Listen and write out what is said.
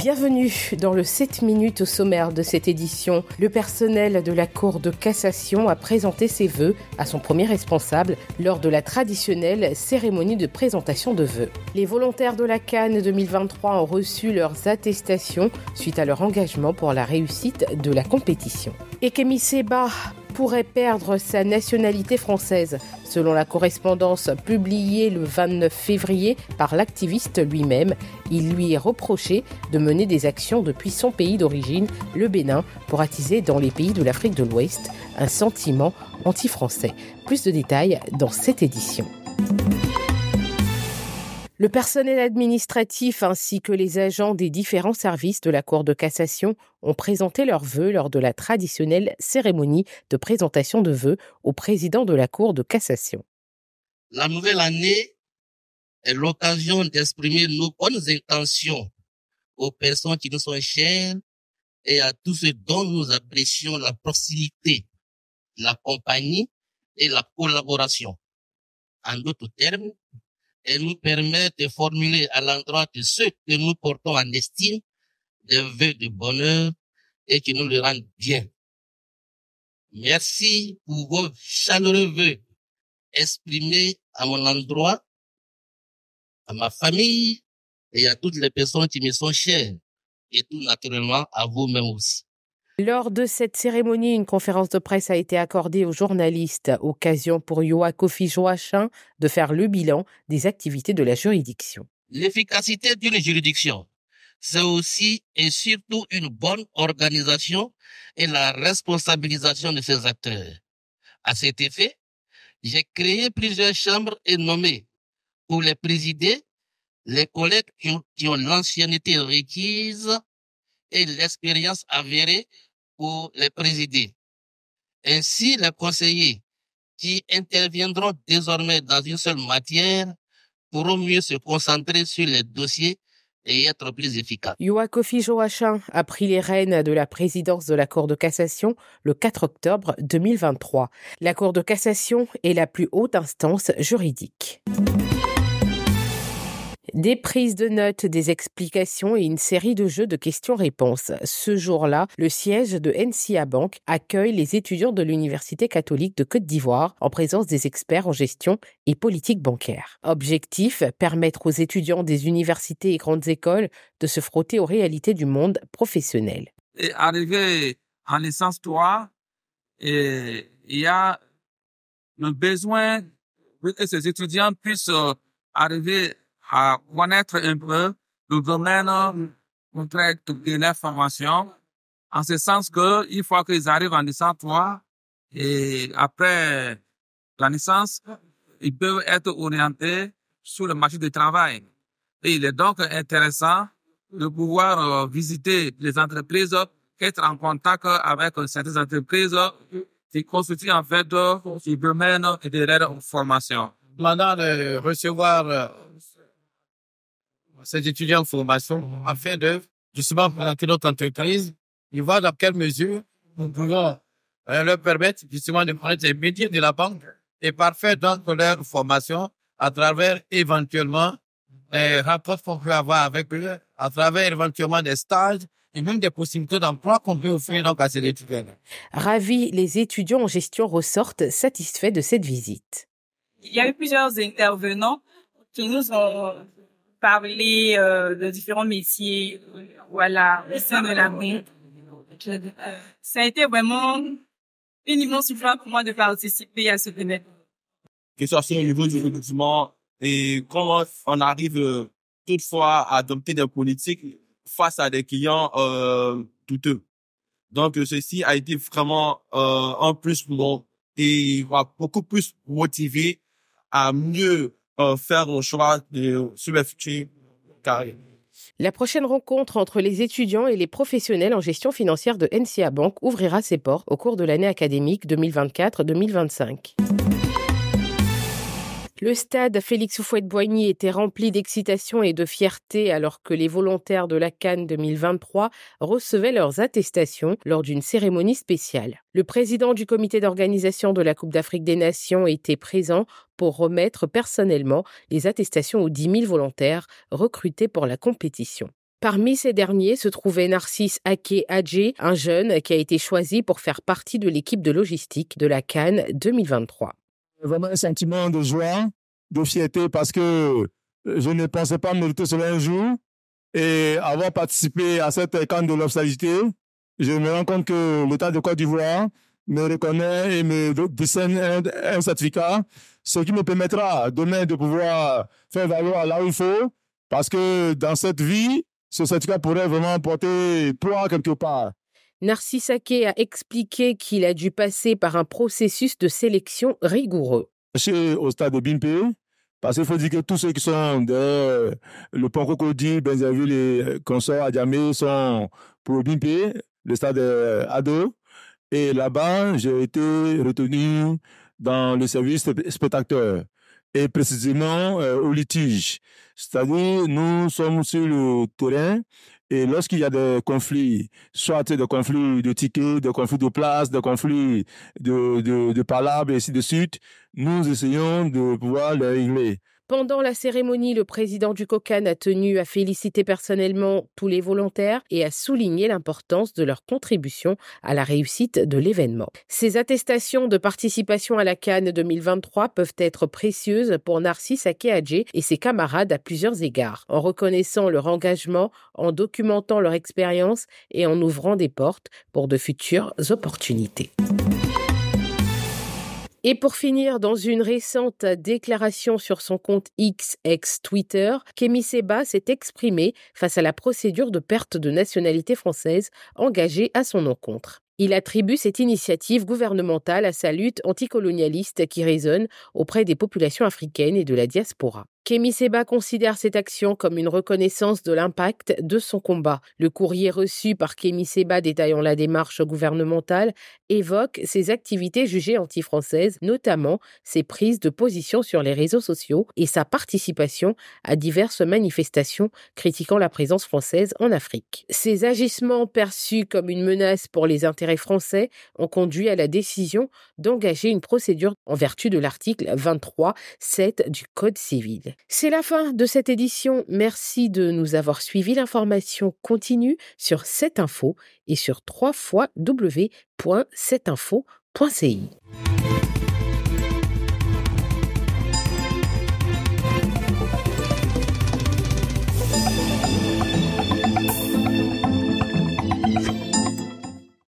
Bienvenue dans le 7 minutes au sommaire de cette édition. Le personnel de la Cour de cassation a présenté ses vœux à son premier responsable lors de la traditionnelle cérémonie de présentation de vœux. Les volontaires de la Cannes 2023 ont reçu leurs attestations suite à leur engagement pour la réussite de la compétition pourrait perdre sa nationalité française, selon la correspondance publiée le 29 février par l'activiste lui-même. Il lui est reproché de mener des actions depuis son pays d'origine, le Bénin, pour attiser dans les pays de l'Afrique de l'Ouest un sentiment anti-français. Plus de détails dans cette édition. Le personnel administratif ainsi que les agents des différents services de la Cour de cassation ont présenté leurs vœux lors de la traditionnelle cérémonie de présentation de vœux au président de la Cour de cassation. La nouvelle année est l'occasion d'exprimer nos bonnes intentions aux personnes qui nous sont chères et à tous ceux dont nous apprécions la proximité, la compagnie et la collaboration. En d'autres termes, et nous permet de formuler à l'endroit de ceux que nous portons en estime des vœux de bonheur et qui nous le rendent bien. Merci pour vos chaleureux vœux exprimés à mon endroit, à ma famille et à toutes les personnes qui me sont chères et tout naturellement à vous-même aussi. Lors de cette cérémonie, une conférence de presse a été accordée aux journalistes, occasion pour Yoa Joachim de faire le bilan des activités de la juridiction. L'efficacité d'une juridiction, c'est aussi et surtout une bonne organisation et la responsabilisation de ses acteurs. À cet effet, j'ai créé plusieurs chambres et nommé pour les présider les collègues qui ont, ont l'ancienneté requise et l'expérience avérée pour les présider. Ainsi, les conseillers qui interviendront désormais dans une seule matière pourront mieux se concentrer sur les dossiers et être plus efficaces. Yoakofi Joachim a pris les rênes de la présidence de la Cour de cassation le 4 octobre 2023. La Cour de cassation est la plus haute instance juridique. Des prises de notes, des explications et une série de jeux de questions-réponses. Ce jour-là, le siège de NCA Bank accueille les étudiants de l'Université catholique de Côte d'Ivoire en présence des experts en gestion et politique bancaire. Objectif, permettre aux étudiants des universités et grandes écoles de se frotter aux réalités du monde professionnel. Et arrivé en licence 3, il y a un besoin que ces étudiants puissent euh, arriver à connaître un peu le domaine de traite de l'information, en ce sens que une fois qu'ils arrivent en licence 3 et après la naissance, ils peuvent être orientés sur le marché du travail. Et il est donc intéressant de pouvoir euh, visiter les entreprises, être en contact avec certaines entreprises qui constituent en fait euh, des domaine et des formation. Maintenant, de recevoir euh, ces étudiants en formation afin de justement présenter notre entreprise ils voient dans quelle mesure nous pouvons euh, leur permettre justement de prendre des métiers de la banque et parfaire donc leur formation à travers éventuellement les rapports qu'on peut avoir avec eux, à travers éventuellement des stages et même des possibilités d'emploi qu'on peut offrir donc à ces étudiants. Ravis, les étudiants en gestion ressortent satisfaits de cette visite. Il y a eu plusieurs intervenants qui nous ont parler euh, de différents métiers, euh, voilà, au sein de la euh, Ça a été vraiment une immense joie pour moi de participer à ce événement. Que ce soit au niveau du recrutement et comment on arrive toutefois à adopter des politiques face à des clients euh, douteux. Donc ceci a été vraiment euh, un plus pour moi et m'a beaucoup plus motivé à mieux faire la La prochaine rencontre entre les étudiants et les professionnels en gestion financière de NCA Bank ouvrira ses portes au cours de l'année académique 2024-2025. Le stade Félix Houphouët-Boigny était rempli d'excitation et de fierté alors que les volontaires de la Cannes 2023 recevaient leurs attestations lors d'une cérémonie spéciale. Le président du comité d'organisation de la Coupe d'Afrique des Nations était présent pour remettre personnellement les attestations aux 10 000 volontaires recrutés pour la compétition. Parmi ces derniers se trouvait Narcisse Ake Adjé, un jeune qui a été choisi pour faire partie de l'équipe de logistique de la Cannes 2023. Euh, vraiment un sentiment de joie, de fierté, parce que euh, je ne pensais pas mériter cela un jour. Et avoir participé à cette camp de l'obstacilité, je me rends compte que l'État de Côte d'Ivoire me reconnaît et me dessine un, certificat, ce qui me permettra demain de pouvoir faire valoir là où il faut, parce que dans cette vie, ce certificat pourrait vraiment porter poids quelque part. Narcisse a expliqué qu'il a dû passer par un processus de sélection rigoureux. Chez, au stade de Bimpe, parce qu'il faut dire que tous ceux qui sont de le pont Crocodile, Benzaville les euh, consorts Adjamé sont pour Bimpe, le stade euh, Ado. Et là-bas, j'ai été retenu dans le service spectateur et précisément euh, au litige. C'est-à-dire, nous sommes sur le terrain et lorsqu'il y a des conflits, soit des conflits de tickets, de conflits de places, de conflits de, de, de palabres et ainsi de suite, nous essayons de pouvoir les régler. Pendant la cérémonie, le président du COCAN a tenu à féliciter personnellement tous les volontaires et à souligner l'importance de leur contribution à la réussite de l'événement. Ces attestations de participation à la CAN 2023 peuvent être précieuses pour Narcisse Akeadje et ses camarades à plusieurs égards, en reconnaissant leur engagement, en documentant leur expérience et en ouvrant des portes pour de futures opportunités. Et pour finir, dans une récente déclaration sur son compte X Twitter, Kémy Seba s'est exprimé face à la procédure de perte de nationalité française engagée à son encontre. Il attribue cette initiative gouvernementale à sa lutte anticolonialiste qui résonne auprès des populations africaines et de la diaspora. Kémy Seba considère cette action comme une reconnaissance de l'impact de son combat. Le courrier reçu par Kémy Seba détaillant la démarche gouvernementale évoque ses activités jugées anti-françaises, notamment ses prises de position sur les réseaux sociaux et sa participation à diverses manifestations critiquant la présence française en Afrique. Ces agissements perçus comme une menace pour les intérêts français ont conduit à la décision d'engager une procédure en vertu de l'article 23.7 du Code civil. C'est la fin de cette édition. Merci de nous avoir suivis. L'information continue sur cette info et sur 3 fois